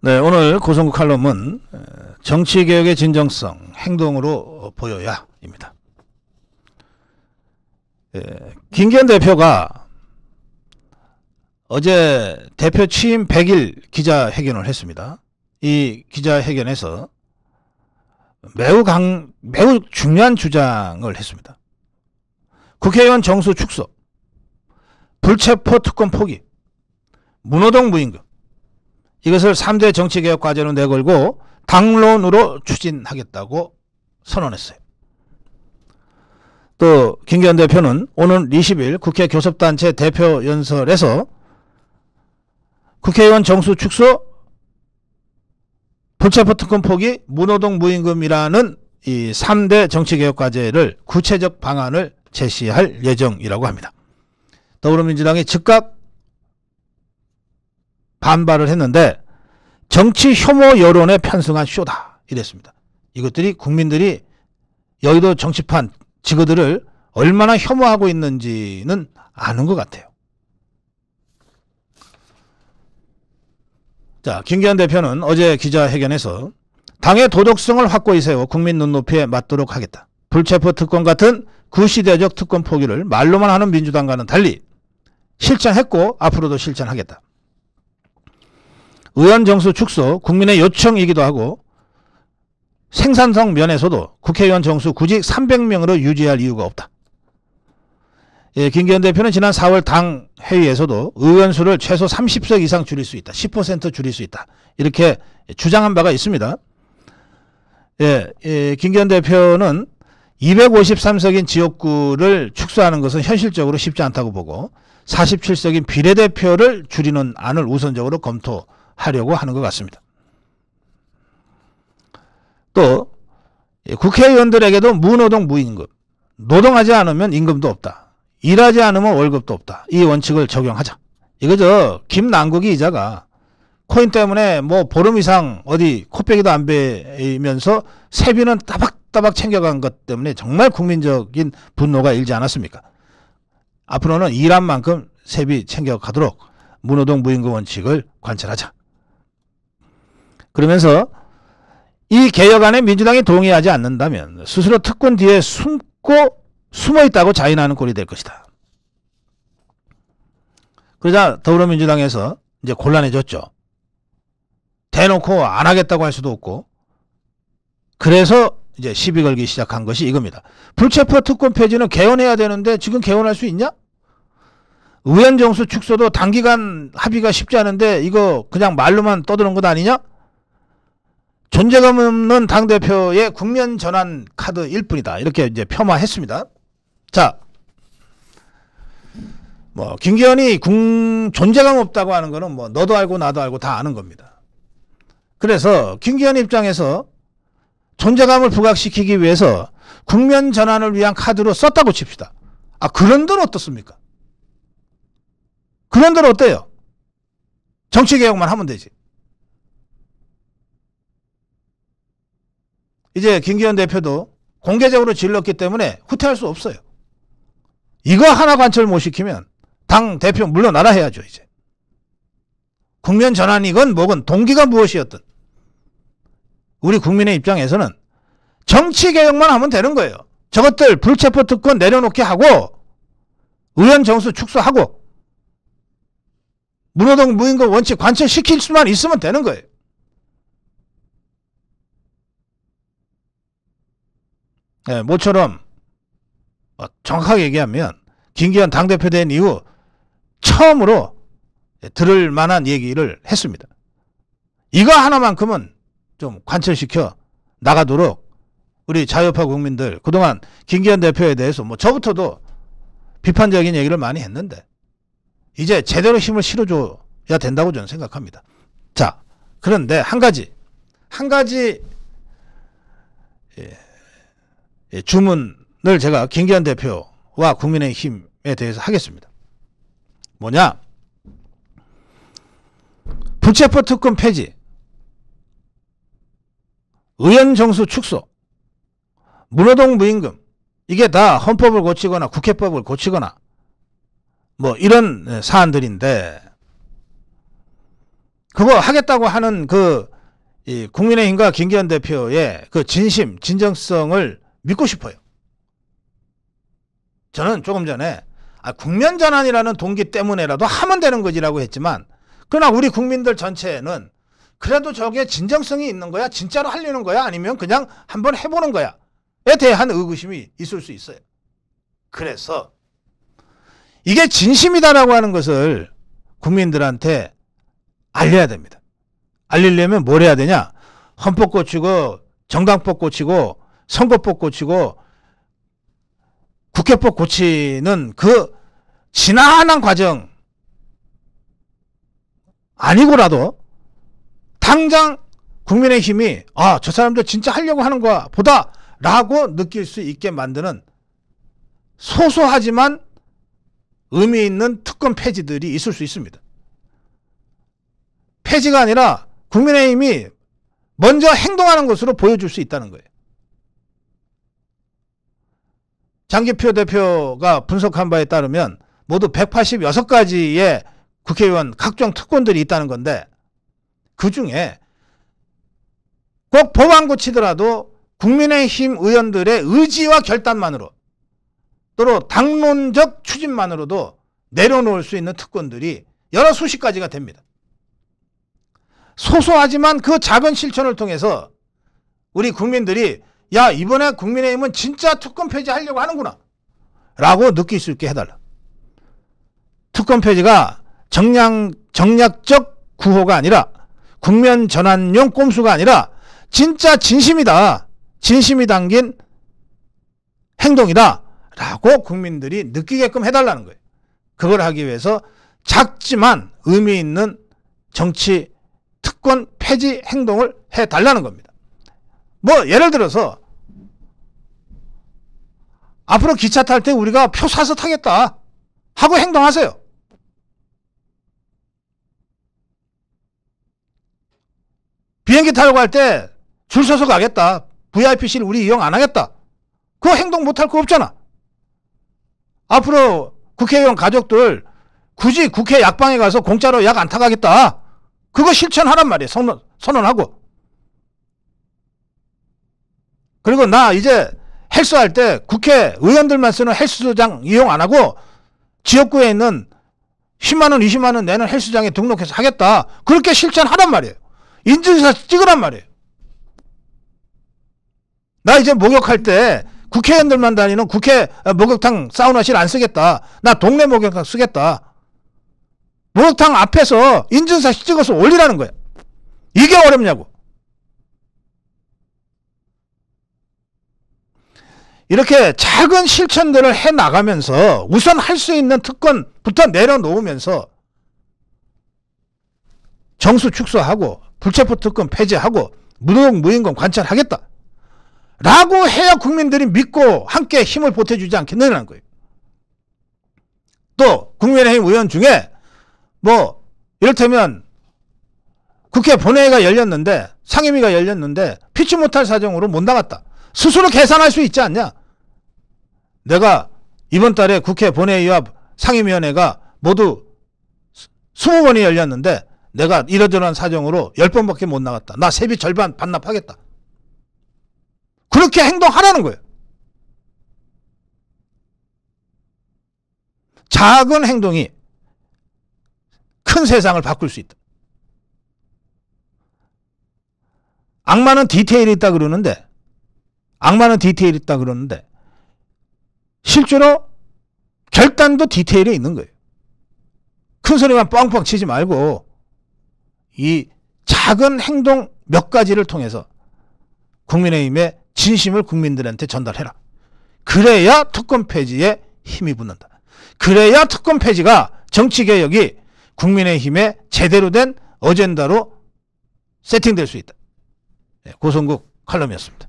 네, 오늘 고성국 칼럼은 정치개혁의 진정성 행동으로 보여야 입니다. 예, 김기현 대표가 어제 대표 취임 100일 기자회견을 했습니다. 이 기자회견에서 매우 강, 매우 중요한 주장을 했습니다. 국회의원 정수 축소, 불체포 특권 포기, 문호동 무임금, 이것을 3대 정치개혁 과제로 내걸고 당론으로 추진하겠다고 선언했어요. 또 김기현 대표는 오는 20일 국회 교섭단체 대표 연설에서 국회의원 정수 축소, 불체포 특권 포기, 무노동 무임금이라는 이 3대 정치개혁 과제를 구체적 방안을 제시할 예정이라고 합니다. 더불어민주당이 즉각 반발을 했는데 정치 혐오 여론에 편승한 쇼다 이랬습니다. 이것들이 국민들이 여의도 정치판 지구들을 얼마나 혐오하고 있는지는 아는 것 같아요. 자, 김기현 대표는 어제 기자회견에서 당의 도덕성을 확고히 세워 국민 눈높이에 맞도록 하겠다. 불체포 특권 같은 구시대적 특권 포기를 말로만 하는 민주당과는 달리 실천했고 앞으로도 실천하겠다. 의원 정수 축소 국민의 요청이기도 하고 생산성 면에서도 국회의원 정수 굳이 300명으로 유지할 이유가 없다. 예, 김기현 대표는 지난 4월 당 회의에서도 의원 수를 최소 30석 이상 줄일 수 있다. 10% 줄일 수 있다. 이렇게 주장한 바가 있습니다. 예, 예, 김기현 대표는 253석인 지역구를 축소하는 것은 현실적으로 쉽지 않다고 보고 47석인 비례대표를 줄이는 안을 우선적으로 검토 하려고 하는 것 같습니다. 또 예, 국회의원들에게도 무노동 무임금, 노동하지 않으면 임금도 없다. 일하지 않으면 월급도 없다. 이 원칙을 적용하자. 이거죠. 김남국이 이자가 코인 때문에 뭐 보름 이상 어디 코빼기도 안 베면서 세비는 따박따박 챙겨간 것 때문에 정말 국민적인 분노가 일지 않았습니까? 앞으로는 일한 만큼 세비 챙겨가도록 무노동 무임금 원칙을 관철하자. 그러면서 이 개혁안에 민주당이 동의하지 않는다면 스스로 특권 뒤에 숨고 숨어 있다고 자인하는 꼴이 될 것이다. 그러자 더불어민주당에서 이제 곤란해졌죠. 대놓고 안 하겠다고 할 수도 없고 그래서 이제 시비 걸기 시작한 것이 이겁니다. 불체포 특권 폐지는 개헌해야 되는데 지금 개헌할 수 있냐? 의원 정수 축소도 단기간 합의가 쉽지 않은데 이거 그냥 말로만 떠드는 것 아니냐? 존재감 없는 당대표의 국면 전환 카드일 뿐이다. 이렇게 이제 폄하했습니다. 자, 뭐, 김기현이 국, 존재감 없다고 하는 거는 뭐, 너도 알고 나도 알고 다 아는 겁니다. 그래서 김기현 입장에서 존재감을 부각시키기 위해서 국면 전환을 위한 카드로 썼다고 칩시다. 아, 그런들 어떻습니까? 그런들 어때요? 정치개혁만 하면 되지. 이제 김기현 대표도 공개적으로 질렀기 때문에 후퇴할 수 없어요. 이거 하나 관철 못 시키면 당 대표 물러나라 해야죠 이제. 국면 전환이건 뭐건 동기가 무엇이었든 우리 국민의 입장에서는 정치 개혁만 하면 되는 거예요. 저것들 불체포 특권 내려놓게 하고 의원 정수 축소하고 문호동 무인거 원칙 관철시킬 수만 있으면 되는 거예요. 예, 모처럼 어, 정확하게 얘기하면 김기현 당대표 된 이후 처음으로 예, 들을 만한 얘기를 했습니다. 이거 하나만큼은 좀 관철시켜 나가도록 우리 자유파 국민들 그동안 김기현 대표에 대해서 뭐 저부터도 비판적인 얘기를 많이 했는데 이제 제대로 힘을 실어줘야 된다고 저는 생각합니다. 자 그런데 한 가지 한 가지 예. 예, 주문을 제가 김기현 대표와 국민의힘에 대해서 하겠습니다. 뭐냐? 불체포 특권 폐지, 의원 정수 축소, 문호동 무임금 이게 다 헌법을 고치거나 국회법을 고치거나 뭐 이런 사안들인데 그거 하겠다고 하는 그 국민의힘과 김기현 대표의 그 진심, 진정성을 믿고 싶어요. 저는 조금 전에 아, 국면 전환이라는 동기 때문에라도 하면 되는 거지라고 했지만 그러나 우리 국민들 전체는 그래도 저게 진정성이 있는 거야? 진짜로 하려는 거야? 아니면 그냥 한번 해보는 거야? 에 대한 의구심이 있을 수 있어요. 그래서 이게 진심이다라고 하는 것을 국민들한테 알려야 됩니다. 알리려면 뭘 해야 되냐? 헌법 고치고 정당법 고치고 선거법 고치고 국회법 고치는 그 지난한 과정 아니고라도 당장 국민의힘이 아저 사람들 진짜 하려고 하는 거 보다 라고 느낄 수 있게 만드는 소소하지만 의미 있는 특권 폐지들이 있을 수 있습니다. 폐지가 아니라 국민의힘이 먼저 행동하는 것으로 보여줄 수 있다는 거예요. 장기표 대표가 분석한 바에 따르면 모두 186가지의 국회의원 각종 특권들이 있다는 건데 그 중에 꼭 법안 고치더라도 국민의힘 의원들의 의지와 결단만으로 또는 당론적 추진만으로도 내려놓을 수 있는 특권들이 여러 수십 가지가 됩니다. 소소하지만 그 작은 실천을 통해서 우리 국민들이 야 이번에 국민의힘은 진짜 특검 폐지하려고 하는구나 라고 느낄 수 있게 해달라. 특검 폐지가 정량, 정략적 구호가 아니라 국면 전환용 꼼수가 아니라 진짜 진심이다. 진심이 담긴 행동이다. 라고 국민들이 느끼게끔 해달라는 거예요. 그걸 하기 위해서 작지만 의미 있는 정치 특권 폐지 행동을 해달라는 겁니다. 뭐 예를 들어서 앞으로 기차 탈 때 우리가 표 사서 타겠다 하고 행동하세요. 비행기 타고 려할때 줄 서서 가겠다. VIP실 우리 이용 안 하겠다. 그거 행동 못 할 거 없잖아. 앞으로 국회의원 가족들 굳이 국회 약방에 가서 공짜로 약 안 타가겠다. 그거 실천하란 말이에요. 선언, 선언하고. 그리고 나 이제 헬스할 때 국회의원들만 쓰는 헬스장 이용 안 하고 지역구에 있는 10만원, 20만원 내는 헬스장에 등록해서 하겠다. 그렇게 실천하란 말이에요. 인증샷 찍으란 말이에요. 나 이제 목욕할 때 국회의원들만 다니는 국회 목욕탕 사우나실 안 쓰겠다. 나 동네 목욕탕 쓰겠다. 목욕탕 앞에서 인증샷 찍어서 올리라는 거야. 이게 어렵냐고. 이렇게 작은 실천들을 해 나가면서 우선 할 수 있는 특권부터 내려놓으면서 정수 축소하고 불체포 특권 폐지하고 무노동 무임금 관찰하겠다 라고 해야 국민들이 믿고 함께 힘을 보태주지 않겠느냐는 거예요. 또 국민의힘 의원 중에 뭐 이를테면 국회 본회의가 열렸는데 상임위가 열렸는데 피치 못할 사정으로 못 나갔다. 스스로 계산할 수 있지 않냐? 내가 이번 달에 국회 본회의 와 상임위원회가 모두 20번이 열렸는데 내가 이러저러한 사정으로 10번밖에 못 나갔다. 나 세비 절반 반납하겠다. 그렇게 행동하라는 거예요. 작은 행동이 큰 세상을 바꿀 수 있다. 악마는 디테일이 있다 그러는데 악마는 디테일이 있다 그러는데 실제로 결단도 디테일에 있는 거예요. 큰 소리만 뻥뻥 치지 말고 이 작은 행동 몇 가지를 통해서 국민의힘의 진심을 국민들한테 전달해라. 그래야 특검 폐지에 힘이 붙는다. 그래야 특검 폐지가 정치개혁이 국민의힘의 제대로 된 어젠다로 세팅될 수 있다. 네, 고성국 칼럼이었습니다.